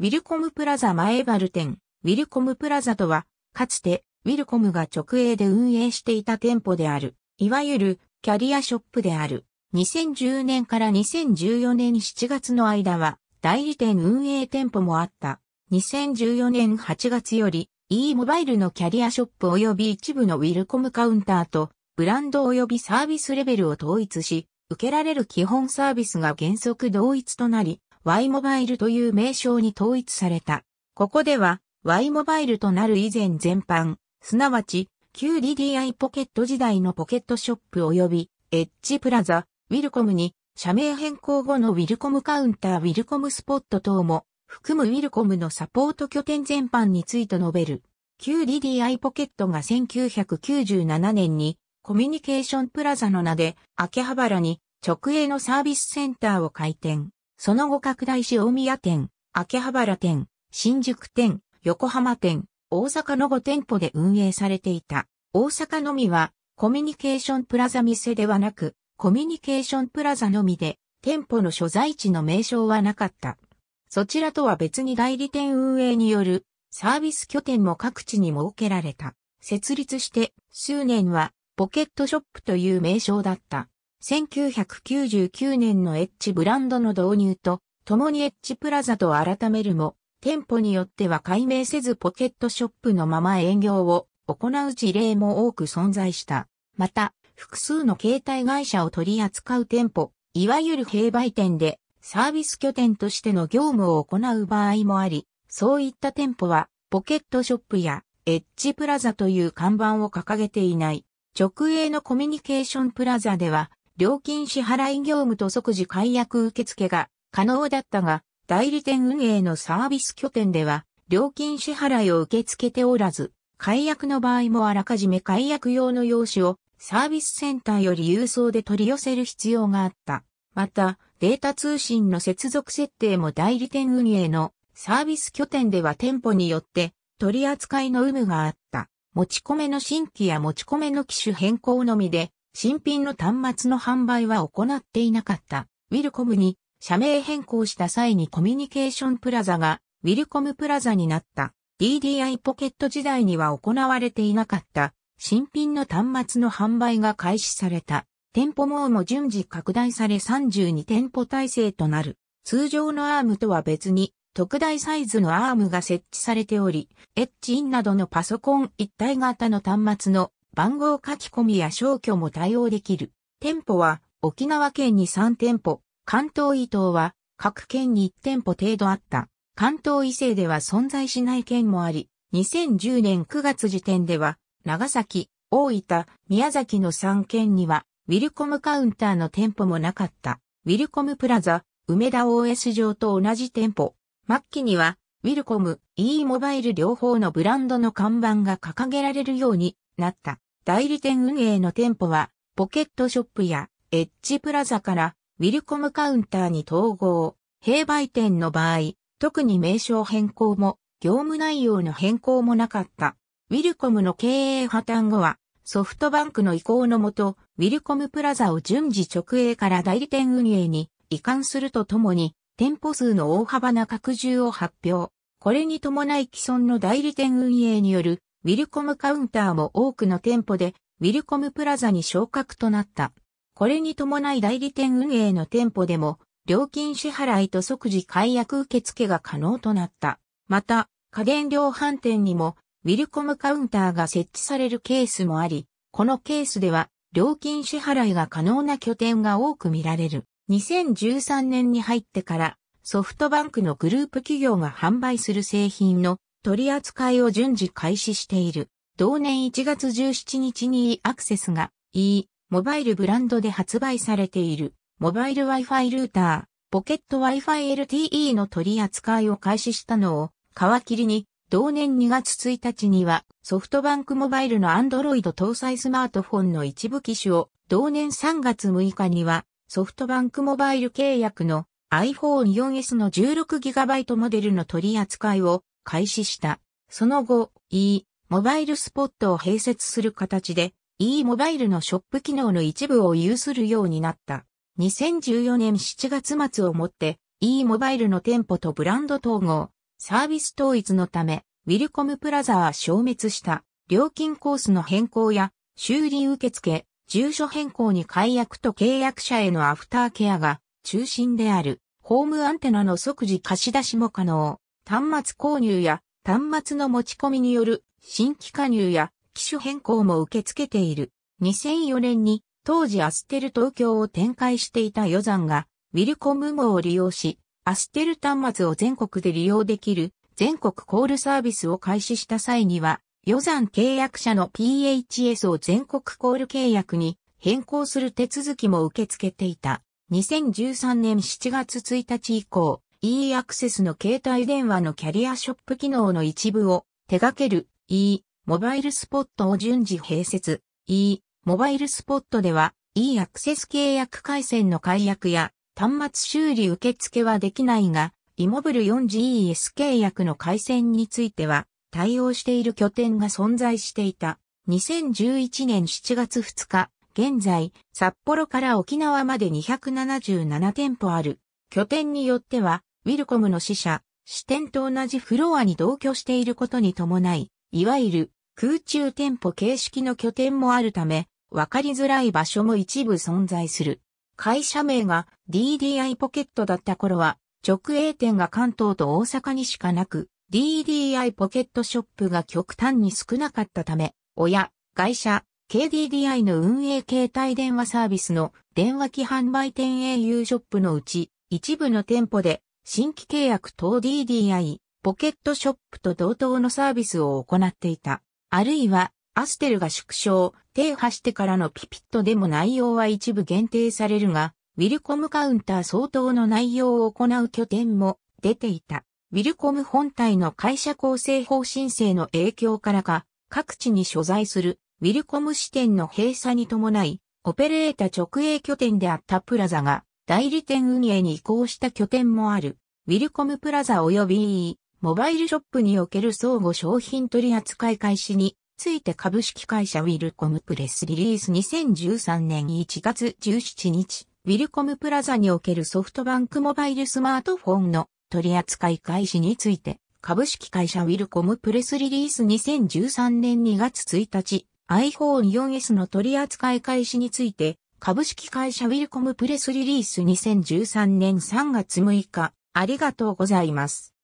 ウィルコムプラザ前原店。ウィルコムプラザとは、かつて、ウィルコムが直営で運営していた店舗である。いわゆる、キャリアショップである。2010年から2014年7月の間は、代理店運営店舗もあった。2014年8月より、e モバイルのキャリアショップ及び一部のウィルコムカウンターと、ブランド及びサービスレベルを統一し、受けられる基本サービスが原則同一となり、Y モバイルという名称に統一された。ここでは Y モバイルとなる以前全般、すなわち旧 DDI ポケット時代のポケットショップ及びエッジプラザ、ウィルコムに社名変更後のウィルコムカウンターウィルコムスポット等も含むウィルコムのサポート拠点全般について述べる。旧 DDI ポケットが1997年にコミュニケーションプラザの名で秋葉原に直営のサービスセンターを開店。その後拡大し大宮店、秋葉原店、新宿店、横浜店、大阪の5店舗で運営されていた。大阪のみは、コミュニケーションプラザ店ではなく、コミュニケーションプラザのみで、店舗の所在地の名称はなかった。そちらとは別に代理店運営によるサービス拠点も各地に設けられた。設立して数年はポケットショップという名称だった。1999年のエッジブランドの導入と、共にエッジプラザと改めるも、店舗によっては改名せずポケットショップのまま営業を行う事例も多く存在した。また、複数の携帯会社を取り扱う店舗、いわゆる併売店でサービス拠点としての業務を行う場合もあり、そういった店舗はポケットショップやエッジプラザという看板を掲げていない。直営のコミュニケーションプラザでは料金支払い業務と即時解約受付が可能だったが、代理店運営のサービス拠点では、料金支払いを受け付けておらず、解約の場合もあらかじめ解約用の用紙をサービスセンターより郵送で取り寄せる必要があった。また、データ通信の接続設定も代理店運営のサービス拠点では店舗によって取り扱いの有無があった。持ち込めの新規や持ち込めの機種変更のみで新品の端末の販売は行っていなかった。ウィルコムに社名変更した際にコミュニケーションプラザがウィルコムプラザになった。DDI ポケット時代には行われていなかった新品の端末の販売が開始された。店舗網も順次拡大され32店舗体制となる。通常のアームとは別に特大サイズのアームが設置されており、エッジインなどのパソコン一体型の端末の番号書き込みや消去も対応できる。店舗は沖縄県に3店舗、関東伊東は各県に1店舗程度あった。関東伊勢では存在しない県もあり、2010年9月時点では、長崎、大分、宮崎の3県には、ウィルコムカウンターの店舗もなかった。ウィルコムプラザ、梅田 OS 上と同じ店舗。末期には、ウィルコム、e モバイル両方のブランドの看板が掲げられるようになった。代理店運営の店舗は、ポケットショップやエッジプラザからウィルコムカウンターに統合。併売店の場合、特に名称変更も、業務内容の変更もなかった。ウィルコムの経営破綻後は、ソフトバンクの意向のもと、ウィルコムプラザを順次直営から代理店運営に移管するとともに、店舗数の大幅な拡充を発表。これに伴い既存の代理店運営によるウィルコムカウンターも多くの店舗で、ウィルコムプラザに昇格となった。これに伴い代理店運営の店舗でも、料金支払いと即時解約受付が可能となった。また、家電量販店にも、ウィルコムカウンターが設置されるケースもあり、このケースでは、料金支払いが可能な拠点が多く見られる。2013年に入ってから、ソフトバンクのグループ企業が販売する製品の取り扱いを順次開始している。同年1月17日に e アクセスが e モバイルブランドで発売されているモバイル Wi-Fi ルーター、ポケット Wi-Fi LTE の取り扱いを開始したのを皮切りに同年2月1日にはソフトバンクモバイルの Android 搭載スマートフォンの一部機種を同年3月6日にはソフトバンクモバイル契約の iPhone 4S の 16GB モデルの取り扱いを開始した。その後、e モバイルスポットを併設する形で e モバイルのショップ機能の一部を有するようになった。2014年7月末をもって e モバイルの店舗とブランド統合、サービス統一のため、ウィルコムプラザは消滅した。料金コースの変更や修理受付、住所変更に解約と契約者へのアフターケアが中心である。ホームアンテナの即時貸し出しも可能。端末購入や端末の持ち込みによる新規加入や機種変更も受け付けている。2004年に当時アステル東京を展開していた余ンがウィルコム網を利用しアステル端末を全国で利用できる全国コールサービスを開始した際にはザン契約者の PHS を全国コール契約に変更する手続きも受け付けていた。2013年7月1日以降、e アクセスの携帯電話のキャリアショップ機能の一部を手掛ける e モバイルスポットを順次併設 e モバイルスポットでは e アクセス契約回線の解約や端末修理受付はできないが、イモブル 4GES 契約の回線については対応している拠点が存在していた。2011年7月2日、現在、札幌から沖縄まで277店舗ある。拠点によっては、ウィルコムの死者、支店と同じフロアに同居していることに伴い、いわゆる空中店舗形式の拠点もあるため、わかりづらい場所も一部存在する。会社名が DDI ポケットだった頃は、直営店が関東と大阪にしかなく、DDI ポケットショップが極端に少なかったため、親、会社、KDDI の運営携帯電話サービスの電話機販売店 au ショップのうち、一部の店舗で新規契約等 DDI、ポケットショップと同等のサービスを行っていた。あるいは、アステルが縮小、停波してからのピピットでも内容は一部限定されるが、ウィルコムカウンター相当の内容を行う拠点も出ていた。ウィルコム本体の会社構成法申請の影響からか、各地に所在するウィルコム支店の閉鎖に伴い、オペレーター直営拠点であったプラザが代理店運営に移行した拠点もある、ウィルコムプラザ及びモバイルショップにおける相互商品取扱い開始について株式会社ウィルコムプレスリリース2013年1月17日、ウィルコムプラザにおけるソフトバンクモバイルスマートフォンの取扱い開始について、株式会社ウィルコムプレスリリース2013年2月1日、iPhone4S の取扱い開始について株式会社ウィルコムプレスリリース2013年3月6日、ありがとうございます。